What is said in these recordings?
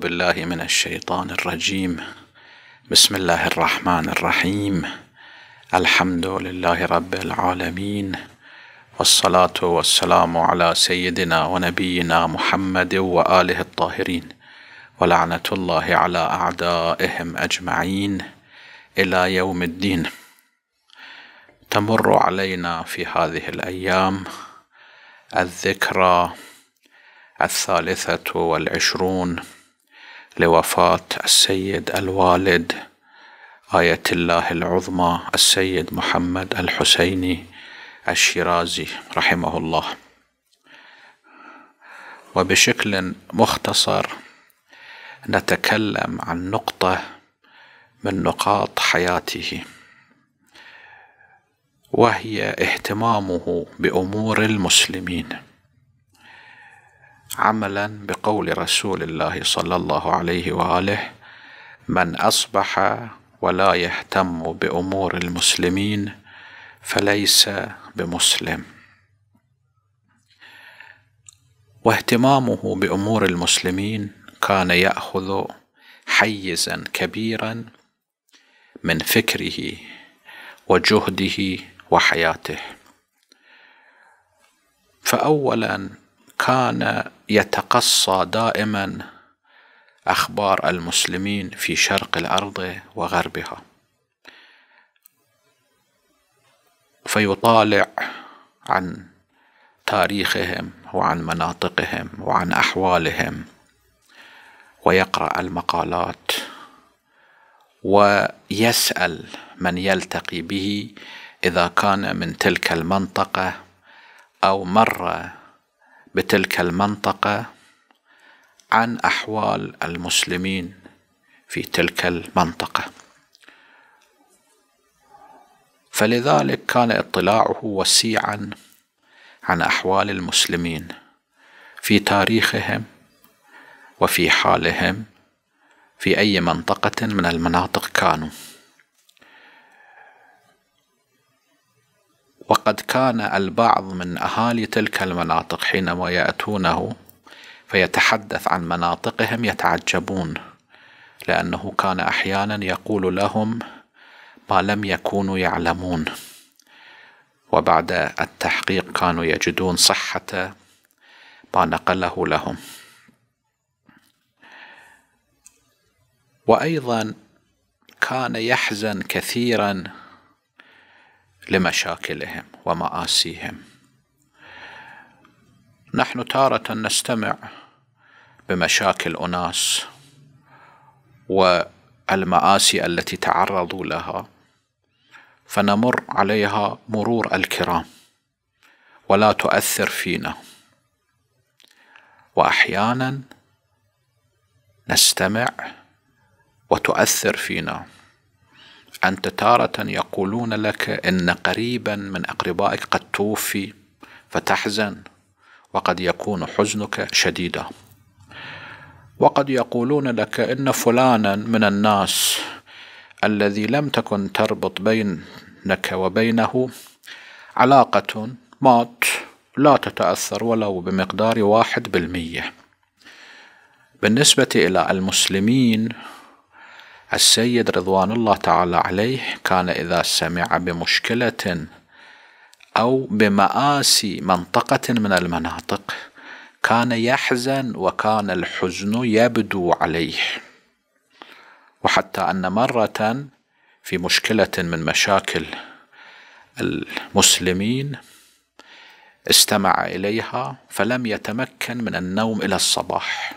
بالله من الشيطان الرجيم بسم الله الرحمن الرحيم الحمد لله رب العالمين والصلاة والسلام على سيدنا ونبينا محمد وآله الطاهرين ولعنة الله على أعدائهم أجمعين إلى يوم الدين تمر علينا في هذه الأيام الذكرى الثالثة والعشرون لوفاة السيد الوالد آية الله العظمى السيد محمد الحسيني الشيرازي رحمه الله وبشكل مختصر نتكلم عن نقطة من نقاط حياته وهي اهتمامه بأمور المسلمين عملا بقول رسول الله صلى الله عليه واله من اصبح ولا يهتم بامور المسلمين فليس بمسلم واهتمامه بامور المسلمين كان ياخذ حيزا كبيرا من فكره وجهده وحياته فاولا كان يتقصى دائما اخبار المسلمين في شرق الارض وغربها فيطالع عن تاريخهم وعن مناطقهم وعن احوالهم ويقرا المقالات ويسال من يلتقي به اذا كان من تلك المنطقه او مر بتلك المنطقة عن أحوال المسلمين في تلك المنطقة فلذلك كان اطلاعه وسيعا عن أحوال المسلمين في تاريخهم وفي حالهم في أي منطقة من المناطق كانوا وقد كان البعض من أهالي تلك المناطق حينما يأتونه فيتحدث عن مناطقهم يتعجبون لأنه كان أحيانا يقول لهم ما لم يكونوا يعلمون وبعد التحقيق كانوا يجدون صحة ما نقله لهم وأيضا كان يحزن كثيرا لمشاكلهم ومآسيهم نحن تارة نستمع بمشاكل أناس والمآسي التي تعرضوا لها فنمر عليها مرور الكرام ولا تؤثر فينا واحيانا نستمع وتؤثر فينا أنت تارة يقولون لك إن قريبا من أقربائك قد توفي فتحزن وقد يكون حزنك شديدا وقد يقولون لك إن فلانا من الناس الذي لم تكن تربط بينك وبينه علاقة مات لا تتأثر ولو بمقدار واحد بالمية بالنسبة إلى المسلمين السيد رضوان الله تعالى عليه كان إذا سمع بمشكلة أو بمآسي منطقة من المناطق كان يحزن وكان الحزن يبدو عليه وحتى أن مرة في مشكلة من مشاكل المسلمين استمع إليها فلم يتمكن من النوم إلى الصباح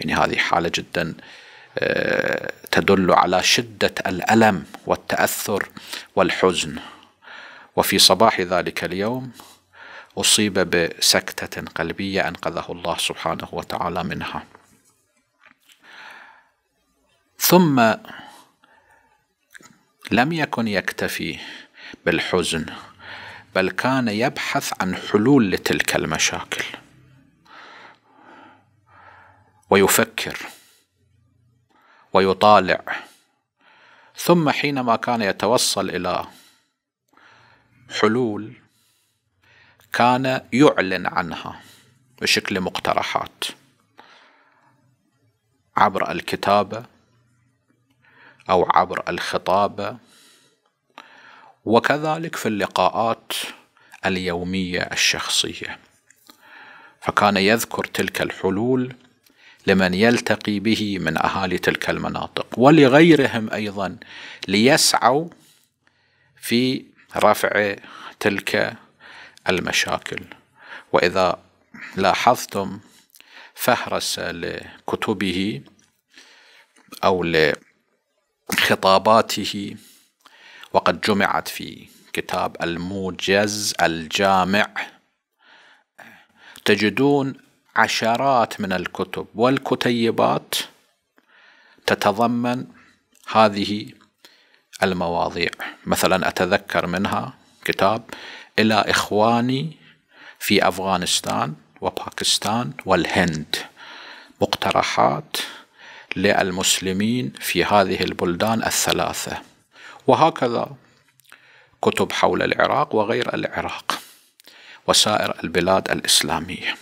يعني هذه حالة جدا تدل على شدة الألم والتأثر والحزن وفي صباح ذلك اليوم أصيب بسكتة قلبية أنقذه الله سبحانه وتعالى منها ثم لم يكن يكتفي بالحزن بل كان يبحث عن حلول لتلك المشاكل ويفكر ويطالع ثم حينما كان يتوصل الى حلول كان يعلن عنها بشكل مقترحات عبر الكتابه او عبر الخطابه وكذلك في اللقاءات اليوميه الشخصيه فكان يذكر تلك الحلول لمن يلتقي به من اهالي تلك المناطق ولغيرهم ايضا ليسعوا في رفع تلك المشاكل واذا لاحظتم فهرس لكتبه او لخطاباته وقد جمعت في كتاب الموجز الجامع تجدون عشرات من الكتب والكتيبات تتضمن هذه المواضيع مثلا أتذكر منها كتاب إلى إخواني في أفغانستان وباكستان والهند مقترحات للمسلمين في هذه البلدان الثلاثة وهكذا كتب حول العراق وغير العراق وسائر البلاد الإسلامية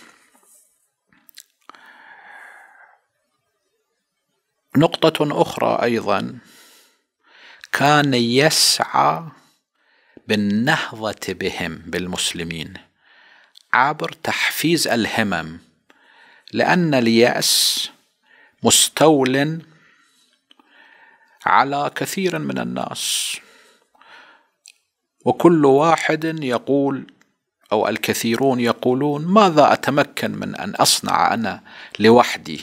نقطة أخرى أيضا كان يسعى بالنهضة بهم بالمسلمين عبر تحفيز الهمم لأن اليأس مستول على كثير من الناس وكل واحد يقول أو الكثيرون يقولون ماذا أتمكن من أن أصنع أنا لوحدي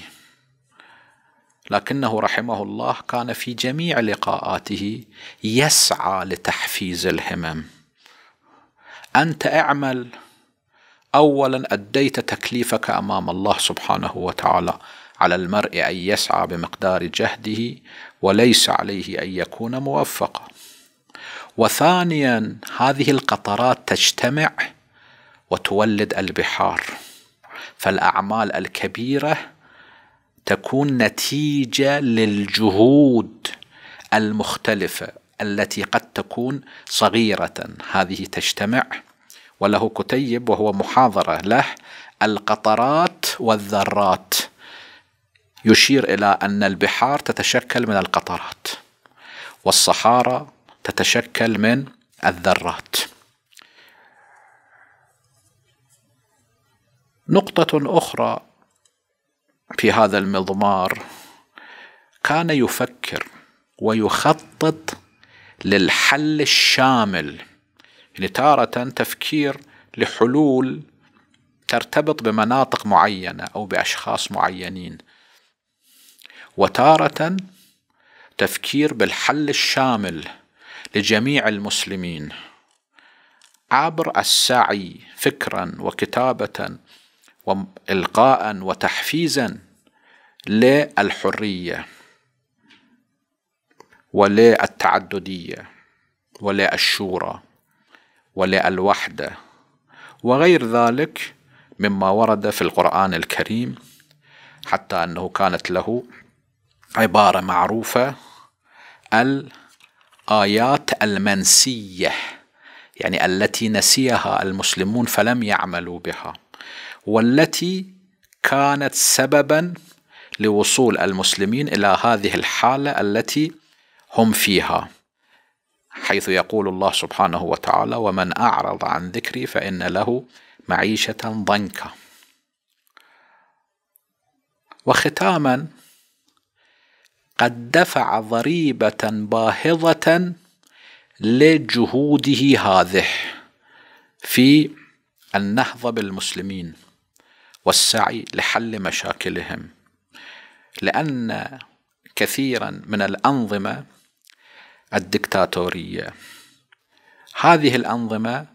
لكنه رحمه الله كان في جميع لقاءاته يسعى لتحفيز الهمم انت اعمل اولا اديت تكليفك امام الله سبحانه وتعالى على المرء ان يسعى بمقدار جهده وليس عليه ان يكون موفقا وثانيا هذه القطرات تجتمع وتولد البحار فالاعمال الكبيره تكون نتيجه للجهود المختلفه التي قد تكون صغيره هذه تجتمع وله كتيب وهو محاضره له القطرات والذرات يشير الى ان البحار تتشكل من القطرات والصحارى تتشكل من الذرات نقطه اخرى في هذا المضمار كان يفكر ويخطط للحل الشامل يعني تارة تفكير لحلول ترتبط بمناطق معينة أو بأشخاص معينين وتارة تفكير بالحل الشامل لجميع المسلمين عبر السعي فكرا وكتابة والقاء وتحفيزا للحريه وللتعدديه وللشورى وللوحده وغير ذلك مما ورد في القران الكريم حتى انه كانت له عباره معروفه الايات المنسيه يعني التي نسيها المسلمون فلم يعملوا بها والتي كانت سببا لوصول المسلمين الى هذه الحاله التي هم فيها حيث يقول الله سبحانه وتعالى ومن اعرض عن ذكري فان له معيشه ضنكا وختاما قد دفع ضريبه باهظه لجهوده هذه في النهضه بالمسلمين والسعي لحل مشاكلهم لان كثيرا من الانظمه الدكتاتوريه هذه الانظمه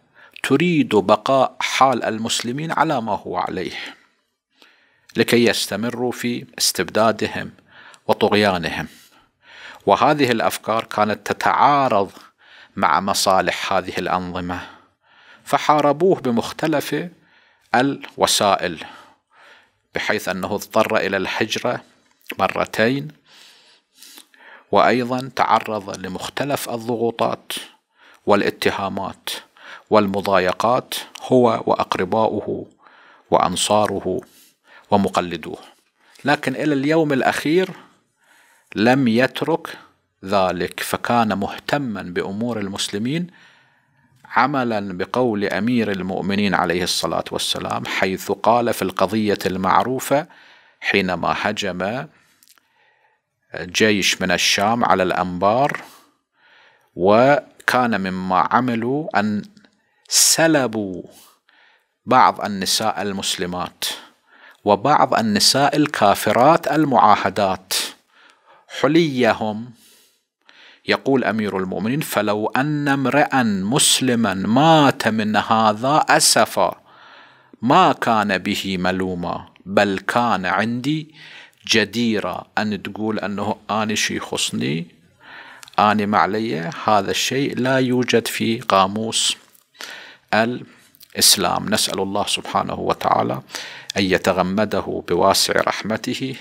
تريد بقاء حال المسلمين على ما هو عليه لكي يستمروا في استبدادهم وطغيانهم وهذه الافكار كانت تتعارض مع مصالح هذه الانظمه فحاربوه بمختلف الوسائل بحيث أنه اضطر إلى الهجرة مرتين وأيضا تعرض لمختلف الضغوطات والاتهامات والمضايقات هو وأقرباؤه وأنصاره ومقلدوه لكن إلى اليوم الأخير لم يترك ذلك فكان مهتما بأمور المسلمين عملا بقول امير المؤمنين عليه الصلاه والسلام حيث قال في القضيه المعروفه حينما هجم جيش من الشام على الانبار وكان مما عملوا ان سلبوا بعض النساء المسلمات وبعض النساء الكافرات المعاهدات حليهم يقول أمير المؤمنين فلو أن امرئا مسلما مات من هذا أسفا ما كان به ملوما بل كان عندي جديرة أن تقول أنه أنا شي خصني أنا ما علي هذا الشيء لا يوجد في قاموس الإسلام نسأل الله سبحانه وتعالى أن يتغمده بواسع رحمته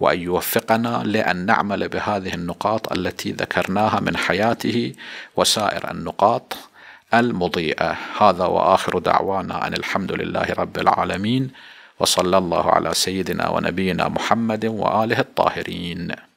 وأن يوفقنا لأن نعمل بهذه النقاط التي ذكرناها من حياته وسائر النقاط المضيئة هذا وآخر دعوانا أن الحمد لله رب العالمين وصلى الله على سيدنا ونبينا محمد وآله الطاهرين